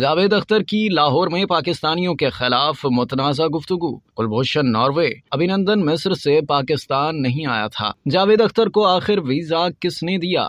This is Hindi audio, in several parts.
जावेद अख्तर की लाहौर में पाकिस्तानियों के खिलाफ मुतनाज़ा गुफ्तु कुलभूषण नॉर्वे अभिनंदन मिस्र से पाकिस्तान नहीं आया था जावेद अख्तर को आखिर वीज़ा किसने दिया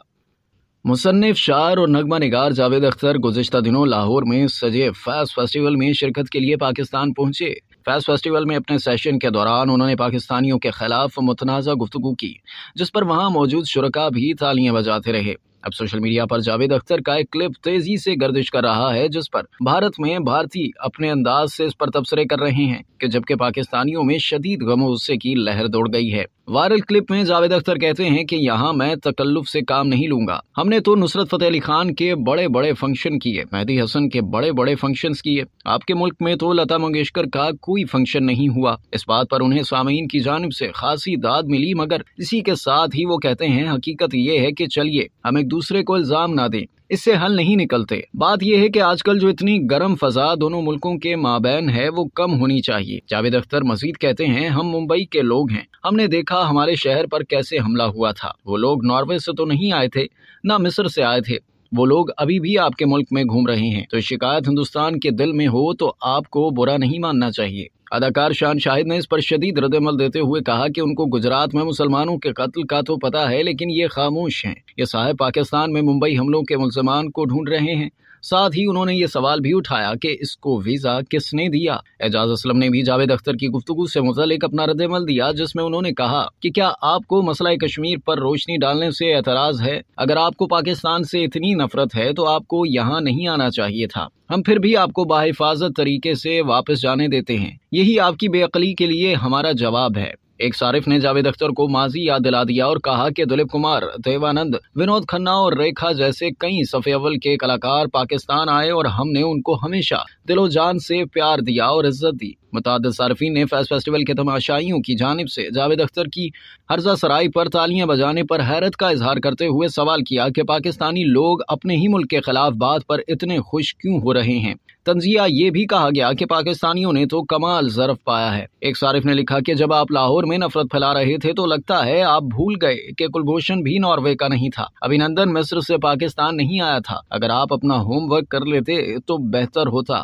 मुसनफ़ शार और नगमा निगार जावेद अख्तर गुजशत दिनों लाहौर में सजे फैस फेस्टिवल में शिरकत के लिए पाकिस्तान पहुंचे फैस फेस्टिवल में अपने सेशन के दौरान उन्होंने पाकिस्तानियों के खिलाफ मुतनाज़ा गुफ्तु की जिस पर वहाँ मौजूद शुरा भी तालियां बजाते रहे अब सोशल मीडिया पर जावेद अख्तर का एक क्लिप तेजी से गर्दिश कर रहा है जिस पर भारत में भारतीय अपने अंदाज से इस पर तबसरे कर रहे हैं कि जबकि पाकिस्तानियों में शदीद गुस्से की लहर दौड़ गई है वायरल क्लिप में जावेद अख्तर कहते हैं कि यहाँ मैं तकल्लुफ से काम नहीं लूंगा हमने तो नुसरत फतेह अली खान के बड़े बड़े फंक्शन किए मेहदी हसन के बड़े बड़े फंक्शन किए आपके मुल्क में तो लता मंगेशकर का कोई फंक्शन नहीं हुआ इस बात पर उन्हें सामीन की जानब से खासी दाद मिली मगर इसी के साथ ही वो कहते हैं हकीकत ये है कि चलिए हम एक दूसरे को इल्ज़ाम ना दें इससे हल नहीं निकलते बात यह है कि आजकल जो इतनी गर्म फजा दोनों मुल्कों के माबेन है वो कम होनी चाहिए जावेद अख्तर मजीद कहते हैं हम मुंबई के लोग हैं हमने देखा हमारे शहर पर कैसे हमला हुआ था वो लोग नॉर्वे से तो नहीं आए थे ना मिस्र से आए थे वो लोग अभी भी आपके मुल्क में घूम रहे हैं तो शिकायत हिंदुस्तान के दिल में हो तो आपको बुरा नहीं मानना चाहिए अदाकार शान शाहिद ने इस पर शदीद रदमल देते हुए कहा कि उनको गुजरात में मुसलमानों के कत्ल का तो पता है लेकिन ये खामोश हैं ये साहब पाकिस्तान में मुंबई हमलों के मुलजमान को ढूंढ रहे हैं साथ ही उन्होंने ये सवाल भी उठाया कि इसको वीज़ा किसने दिया एजाज असलम ने भी जावेद अख्तर की गुफ्तु से मुतलिक अपना रद्दमल दिया जिसमें उन्होंने कहा कि क्या आपको मसला कश्मीर पर रोशनी डालने से एतराज़ है अगर आपको पाकिस्तान से इतनी नफरत है तो आपको यहाँ नहीं आना चाहिए था हम फिर भी आपको बाहिफाजत तरीके से वापस जाने देते हैं यही आपकी बेअली के लिए हमारा जवाब है एक सारिफ ने जावेद अख्तर को माजी याद दिला दिया और कहा कि दिलीप कुमार देवानंद विनोद खन्ना और रेखा जैसे कई सफ़े अवल के कलाकार पाकिस्तान आए और हमने उनको हमेशा दिलो जान से प्यार दिया और इज्जत दी मतद सार्फी ने फैस फेस्टिवल के तमाशाइयों की जानब से जावेद अख्तर की हर्जा सराय पर तालियां बजाने पर हैरत का इजहार करते हुए सवाल किया कि पाकिस्तानी लोग अपने ही मुल्क के खिलाफ बात पर इतने खुश क्यों हो रहे हैं तंजिया ये भी कहा गया कि पाकिस्तानियों ने तो कमाल जरफ पाया है एक सारिफ ने लिखा कि जब आप लाहौर में नफरत फैला रहे थे तो लगता है आप भूल गए कि कुलभूषण भी नॉर्वे का नहीं था अभिनंदन मिस्र से पाकिस्तान नहीं आया था अगर आप अपना होमवर्क कर लेते तो बेहतर होता